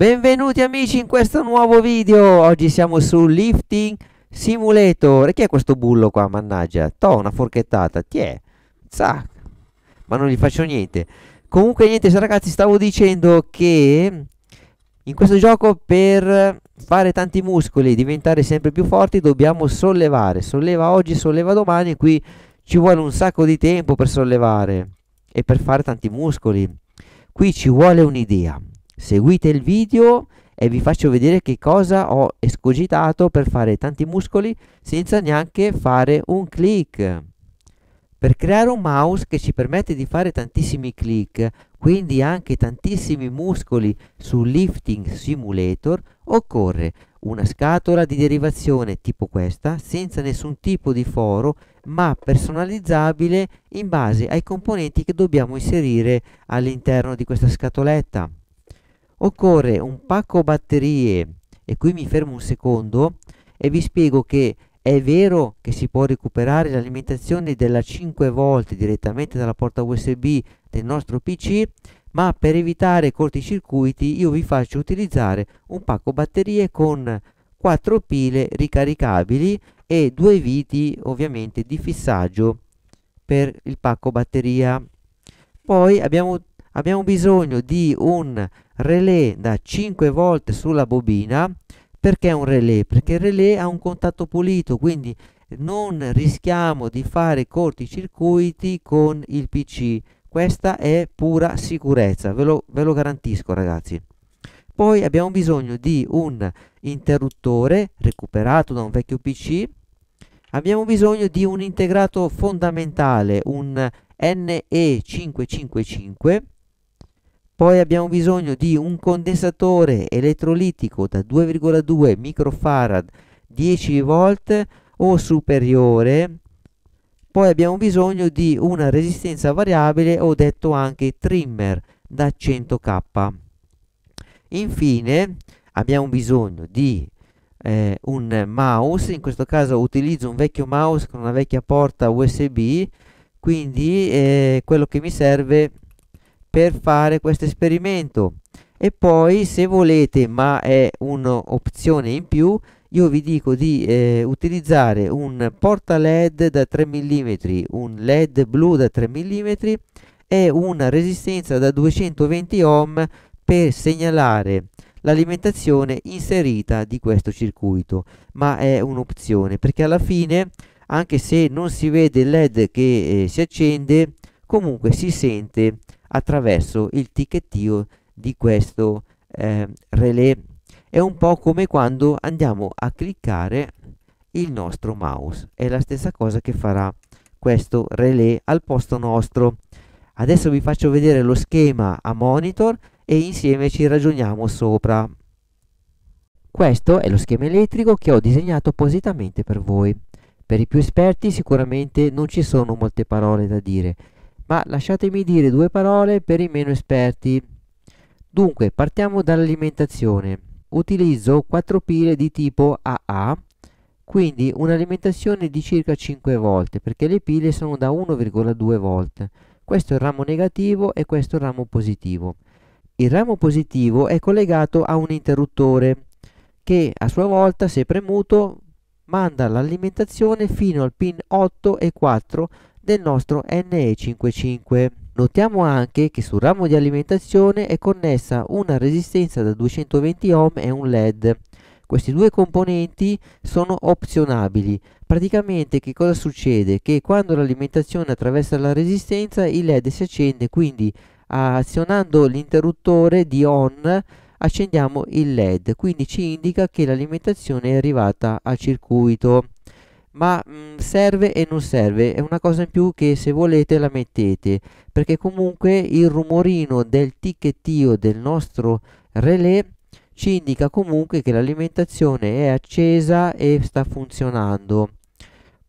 Benvenuti amici in questo nuovo video, oggi siamo su Lifting Simulator e chi è questo bullo qua, mannaggia, to una forchettata, ti è, zac, ma non gli faccio niente. Comunque niente ragazzi, stavo dicendo che in questo gioco per fare tanti muscoli e diventare sempre più forti dobbiamo sollevare, solleva oggi, solleva domani, qui ci vuole un sacco di tempo per sollevare e per fare tanti muscoli, qui ci vuole un'idea seguite il video e vi faccio vedere che cosa ho escogitato per fare tanti muscoli senza neanche fare un click. Per creare un mouse che ci permette di fare tantissimi click, quindi anche tantissimi muscoli su Lifting Simulator, occorre una scatola di derivazione tipo questa, senza nessun tipo di foro, ma personalizzabile in base ai componenti che dobbiamo inserire all'interno di questa scatoletta occorre un pacco batterie e qui mi fermo un secondo e vi spiego che è vero che si può recuperare l'alimentazione della 5 volte direttamente dalla porta USB del nostro PC, ma per evitare cortocircuiti io vi faccio utilizzare un pacco batterie con 4 pile ricaricabili e due viti ovviamente di fissaggio per il pacco batteria. Poi abbiamo abbiamo bisogno di un relè da 5 volte sulla bobina perché un relè? Perché il relè ha un contatto pulito quindi non rischiamo di fare corti circuiti con il PC questa è pura sicurezza ve lo, ve lo garantisco ragazzi poi abbiamo bisogno di un interruttore recuperato da un vecchio PC abbiamo bisogno di un integrato fondamentale un NE555 poi abbiamo bisogno di un condensatore elettrolitico da 2,2 microfarad 10 volt o superiore. Poi abbiamo bisogno di una resistenza variabile o detto anche trimmer da 100k. Infine abbiamo bisogno di eh, un mouse, in questo caso utilizzo un vecchio mouse con una vecchia porta USB, quindi eh, quello che mi serve è per fare questo esperimento e poi se volete ma è un'opzione in più io vi dico di eh, utilizzare un porta led da 3 mm un led blu da 3 mm e una resistenza da 220 ohm per segnalare l'alimentazione inserita di questo circuito ma è un'opzione perché alla fine anche se non si vede il led che eh, si accende comunque si sente attraverso il ticchettio di questo eh, relè. È un po' come quando andiamo a cliccare il nostro mouse. È la stessa cosa che farà questo relè al posto nostro. Adesso vi faccio vedere lo schema a monitor e insieme ci ragioniamo sopra. Questo è lo schema elettrico che ho disegnato appositamente per voi. Per i più esperti sicuramente non ci sono molte parole da dire, ma lasciatemi dire due parole per i meno esperti. Dunque, partiamo dall'alimentazione. Utilizzo 4 pile di tipo AA, quindi un'alimentazione di circa 5 volte, perché le pile sono da 1,2 volte. Questo è il ramo negativo e questo è il ramo positivo. Il ramo positivo è collegato a un interruttore che a sua volta, se premuto, manda l'alimentazione fino al pin 8 e 4 del nostro NE55. Notiamo anche che sul ramo di alimentazione è connessa una resistenza da 220 ohm e un LED. Questi due componenti sono opzionabili. Praticamente che cosa succede? Che quando l'alimentazione attraversa la resistenza il LED si accende, quindi azionando l'interruttore di on accendiamo il LED, quindi ci indica che l'alimentazione è arrivata al circuito ma mh, mm, serve e non serve è una cosa in più che se volete la mettete perché comunque il rumorino del ticchettio del nostro relè ci indica comunque che l'alimentazione è accesa e sta funzionando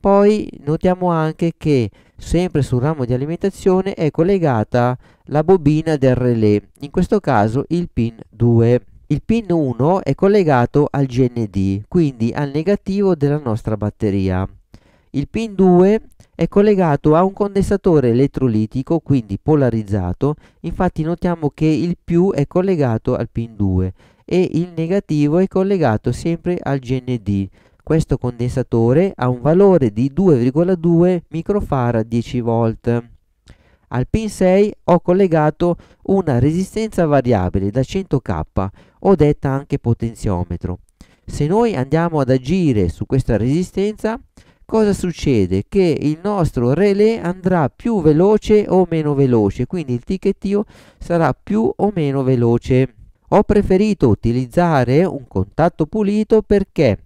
poi notiamo anche che sempre sul ramo di alimentazione è collegata la bobina del relè in questo caso il pin 2 il pin 1 è collegato al GND, quindi al negativo della nostra batteria. Il pin 2 è collegato a un condensatore elettrolitico, quindi polarizzato, infatti notiamo che il più è collegato al pin 2 e il negativo è collegato sempre al GND. Questo condensatore ha un valore di 2,2 microfarad 10 volt. Al pin 6 ho collegato una resistenza variabile da 100k o detta anche potenziometro. Se noi andiamo ad agire su questa resistenza, cosa succede? Che il nostro relè andrà più veloce o meno veloce, quindi il ticchettio sarà più o meno veloce. Ho preferito utilizzare un contatto pulito perché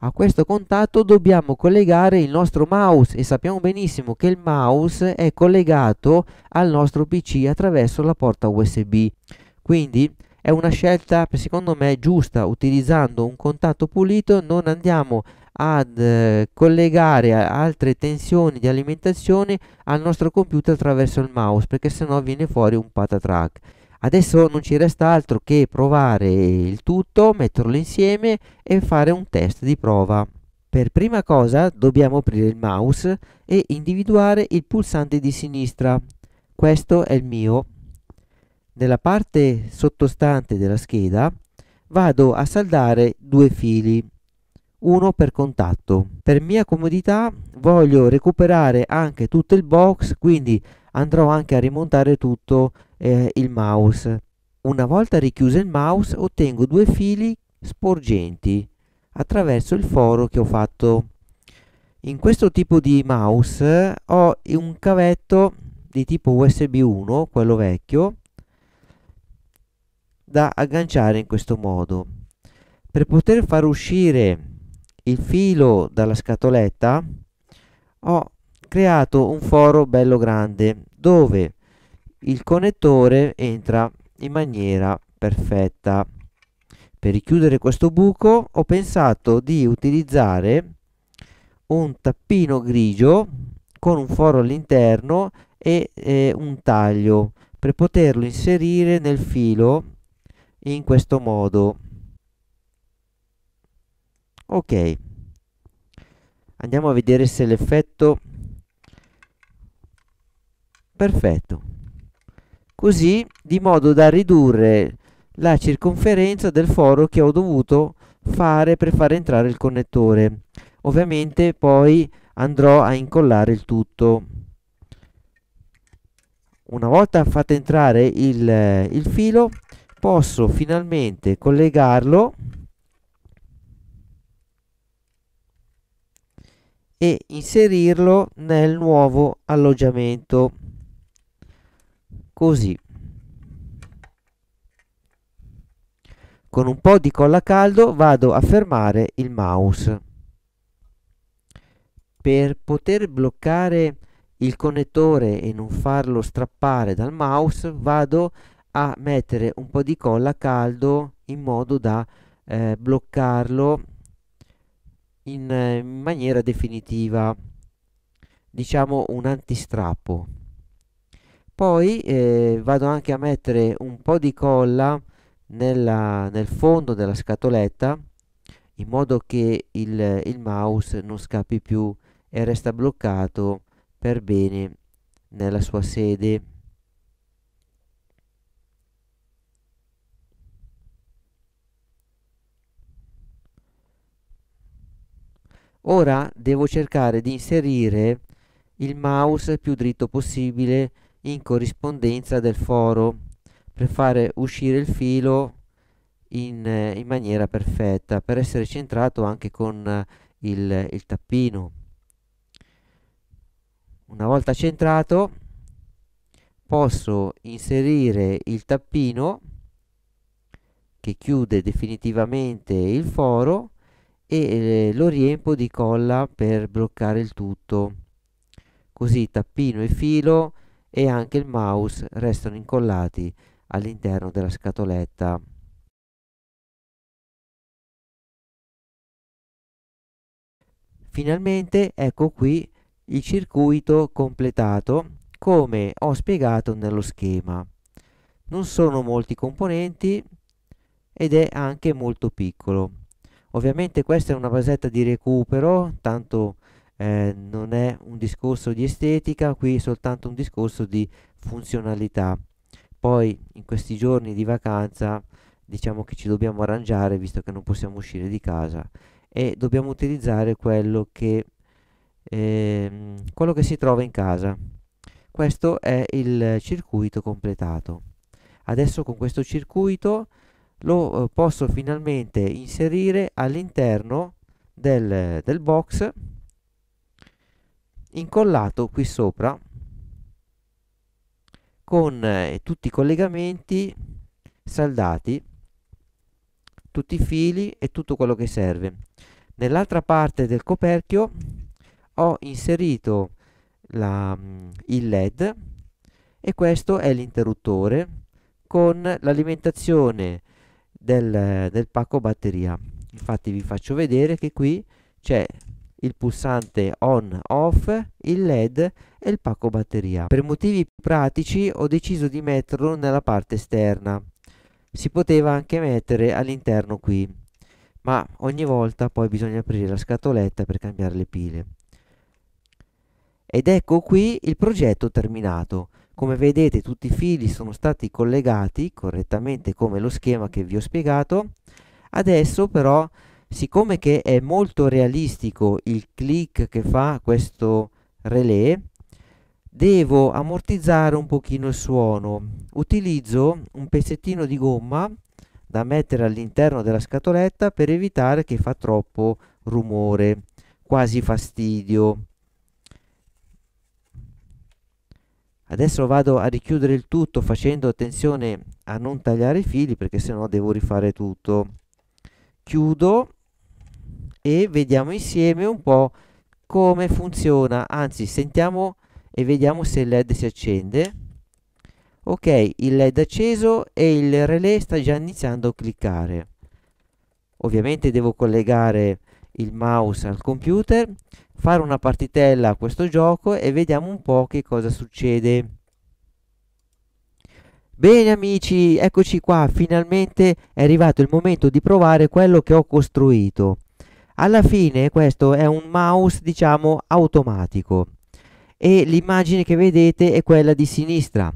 a questo contatto dobbiamo collegare il nostro mouse e sappiamo benissimo che il mouse è collegato al nostro PC attraverso la porta USB. Quindi è una scelta secondo me giusta, utilizzando un contatto pulito non andiamo ad eh, collegare altre tensioni di alimentazione al nostro computer attraverso il mouse perché sennò viene fuori un patatrack Adesso non ci resta altro che provare il tutto, metterlo insieme e fare un test di prova. Per prima cosa dobbiamo aprire il mouse e individuare il pulsante di sinistra. Questo è il mio. Nella parte sottostante della scheda vado a saldare due fili, uno per contatto. Per mia comodità voglio recuperare anche tutto il box, quindi andrò anche a rimontare tutto eh, il mouse. Una volta richiuso il mouse ottengo due fili sporgenti attraverso il foro che ho fatto. In questo tipo di mouse eh, ho un cavetto di tipo USB 1, quello vecchio, da agganciare in questo modo. Per poter far uscire il filo dalla scatoletta ho creato un foro bello grande dove il connettore entra in maniera perfetta. Per richiudere questo buco ho pensato di utilizzare un tappino grigio con un foro all'interno e eh, un taglio per poterlo inserire nel filo in questo modo. Ok, andiamo a vedere se l'effetto perfetto così di modo da ridurre la circonferenza del foro che ho dovuto fare per far entrare il connettore ovviamente poi andrò a incollare il tutto una volta fatto entrare il, il filo posso finalmente collegarlo e inserirlo nel nuovo alloggiamento così con un po' di colla caldo vado a fermare il mouse per poter bloccare il connettore e non farlo strappare dal mouse vado a mettere un po' di colla caldo in modo da eh, bloccarlo in, eh, in maniera definitiva diciamo un antistrappo poi eh, vado anche a mettere un po' di colla nella, nel fondo della scatoletta in modo che il, il mouse non scappi più e resta bloccato per bene nella sua sede ora devo cercare di inserire il mouse più dritto possibile in corrispondenza del foro per fare uscire il filo in, eh, in maniera perfetta, per essere centrato anche con eh, il, il tappino. Una volta centrato posso inserire il tappino che chiude definitivamente il foro e eh, lo riempo di colla per bloccare il tutto così tappino e filo e anche il mouse restano incollati all'interno della scatoletta finalmente ecco qui il circuito completato come ho spiegato nello schema non sono molti componenti ed è anche molto piccolo ovviamente questa è una basetta di recupero tanto eh, non è un discorso di estetica, qui è soltanto un discorso di funzionalità. Poi in questi giorni di vacanza diciamo che ci dobbiamo arrangiare visto che non possiamo uscire di casa e dobbiamo utilizzare quello che, ehm, quello che si trova in casa. Questo è il circuito completato. Adesso con questo circuito lo eh, posso finalmente inserire all'interno del, del box incollato qui sopra con eh, tutti i collegamenti saldati tutti i fili e tutto quello che serve nell'altra parte del coperchio ho inserito la, mm, il led e questo è l'interruttore con l'alimentazione del, del pacco batteria infatti vi faccio vedere che qui c'è il pulsante on off, il led e il pacco batteria. Per motivi più pratici ho deciso di metterlo nella parte esterna. Si poteva anche mettere all'interno qui, ma ogni volta poi bisogna aprire la scatoletta per cambiare le pile. Ed ecco qui il progetto terminato. Come vedete tutti i fili sono stati collegati correttamente come lo schema che vi ho spiegato. Adesso però siccome che è molto realistico il click che fa questo relè devo ammortizzare un pochino il suono utilizzo un pezzettino di gomma da mettere all'interno della scatoletta per evitare che fa troppo rumore quasi fastidio adesso vado a richiudere il tutto facendo attenzione a non tagliare i fili perché sennò devo rifare tutto chiudo e vediamo insieme un po' come funziona anzi sentiamo e vediamo se il led si accende ok il led è acceso e il relè sta già iniziando a cliccare ovviamente devo collegare il mouse al computer fare una partitella a questo gioco e vediamo un po' che cosa succede Bene amici, eccoci qua, finalmente è arrivato il momento di provare quello che ho costruito. Alla fine questo è un mouse diciamo automatico e l'immagine che vedete è quella di sinistra.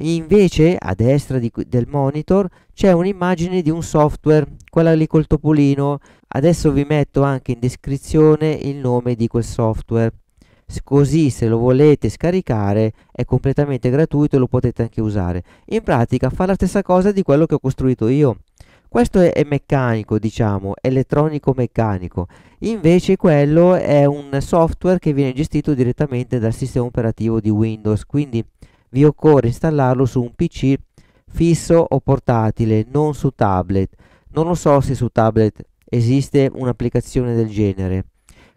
Invece a destra di, del monitor c'è un'immagine di un software, quella lì col topolino. Adesso vi metto anche in descrizione il nome di quel software. Così se lo volete scaricare è completamente gratuito e lo potete anche usare. In pratica fa la stessa cosa di quello che ho costruito io questo è meccanico, diciamo, elettronico meccanico. Invece quello è un software che viene gestito direttamente dal sistema operativo di Windows, quindi vi occorre installarlo su un PC fisso o portatile, non su tablet. Non lo so se su tablet esiste un'applicazione del genere.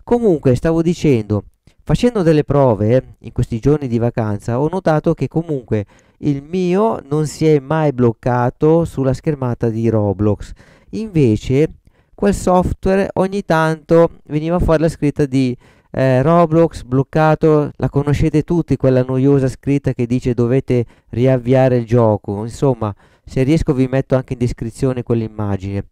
Comunque, stavo dicendo, facendo delle prove eh, in questi giorni di vacanza, ho notato che comunque il mio non si è mai bloccato sulla schermata di Roblox. Invece, quel software ogni tanto veniva fuori la scritta di eh, Roblox bloccato, la conoscete tutti quella noiosa scritta che dice dovete riavviare il gioco. Insomma, se riesco vi metto anche in descrizione quell'immagine.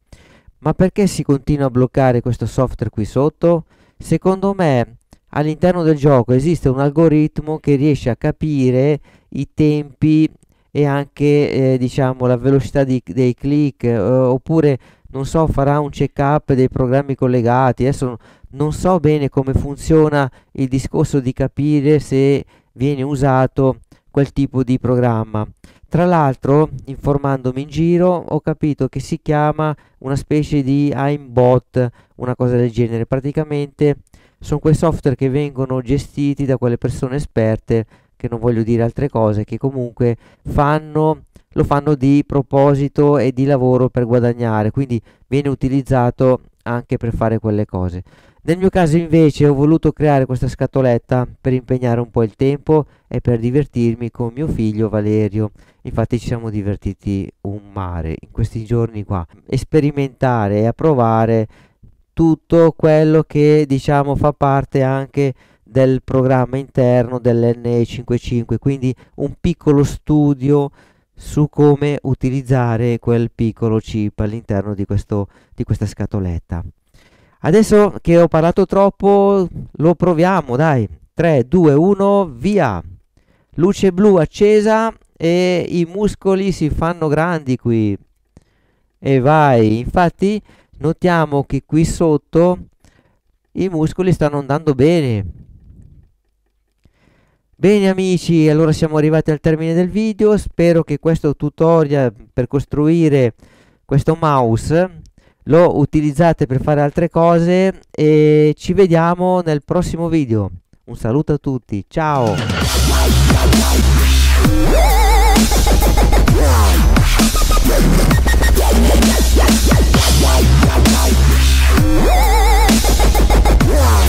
Ma perché si continua a bloccare questo software qui sotto? Secondo me all'interno del gioco esiste un algoritmo che riesce a capire i tempi e anche eh, diciamo la velocità di, dei click eh, oppure non so farà un check up dei programmi collegati adesso non so bene come funziona il discorso di capire se viene usato quel tipo di programma tra l'altro informandomi in giro ho capito che si chiama una specie di aimbot una cosa del genere praticamente sono quei software che vengono gestiti da quelle persone esperte che non voglio dire altre cose, che comunque fanno, lo fanno di proposito e di lavoro per guadagnare, quindi viene utilizzato anche per fare quelle cose. Nel mio caso invece ho voluto creare questa scatoletta per impegnare un po' il tempo e per divertirmi con mio figlio Valerio. Infatti ci siamo divertiti un mare in questi giorni qua. Sperimentare e approvare tutto quello che diciamo fa parte anche del programma interno dellne 55 quindi un piccolo studio su come utilizzare quel piccolo chip all'interno di, questo, di questa scatoletta. Adesso che ho parlato troppo, lo proviamo, dai. 3, 2, 1, via. Luce blu accesa e i muscoli si fanno grandi qui. E vai. Infatti notiamo che qui sotto i muscoli stanno andando bene. Bene amici, allora siamo arrivati al termine del video, spero che questo tutorial per costruire questo mouse lo utilizzate per fare altre cose e ci vediamo nel prossimo video. Un saluto a tutti, ciao!